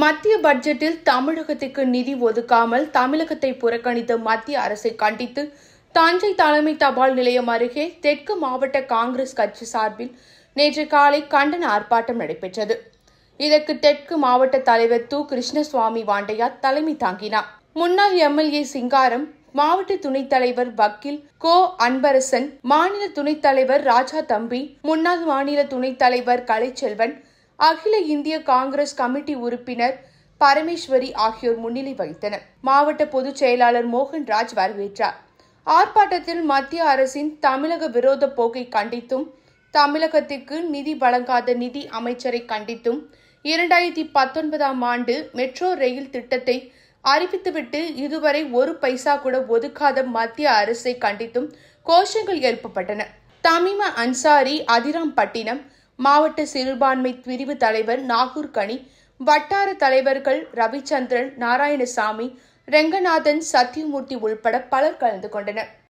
மத்திய பட்ஜெட்டில் தமிழகத்துக்கு நிதி ஒதுக்காமல் தமிழகத்தை புறக்கணித்த மத்திய அரசை கண்டித்து தஞ்சை தலைமை தபால் நிலையம் அருகே தெற்கு மாவட்ட காங்கிரஸ் கட்சி சார்பில் நேற்று காலை கண்டன ஆர்ப்பாட்டம் நடைபெற்றது இதற்கு தெற்கு மாவட்ட தலைவர் து கிருஷ்ணசுவாமி வாண்டையார் தலைமை தாங்கினார் முன்னாள் எம்எல்ஏ சிங்காரம் மாவட்ட துணைத் தலைவர் வக்கீல் கோ அன்பரசன் மாநில துணைத் தலைவர் ராஜா தம்பி முன்னாள் மாநில துணைத் தலைவர் கலைச்செல்வன் அகில இந்திய காங்கிரஸ் கமிட்டி உறுப்பினர் பரமேஸ்வரி ஆகியோர் முன்னிலை வகித்தனர் மாவட்ட பொதுச் செயலாளர் மோகன்ராஜ் வரவேற்றார் ஆர்ப்பாட்டத்தில் மத்திய அரசின் தமிழக விரோத போக்கை கண்டித்தும் தமிழகத்திற்கு நிதி வழங்காத நிதி அமைச்சரை கண்டித்தும் இரண்டாயிரத்தி பத்தொன்பதாம் ஆண்டு மெட்ரோ ரயில் திட்டத்தை அறிவித்துவிட்டு இதுவரை ஒரு பைசா கூட ஒதுக்காத மத்திய அரசை கண்டித்தும் கோஷங்கள் எழுப்பப்பட்டன தமிம அன்சாரி அதிராம்பட்டினம் மாவட்ட சிறுபான்மை பிரிவு தலைவர் நாகூர் கனி வட்டார தலைவர்கள் ரவிச்சந்திரன் நாராயணசாமி ரெங்கநாதன் சத்தியமூர்த்தி உள்பட பலர் கலந்து கொண்டனர்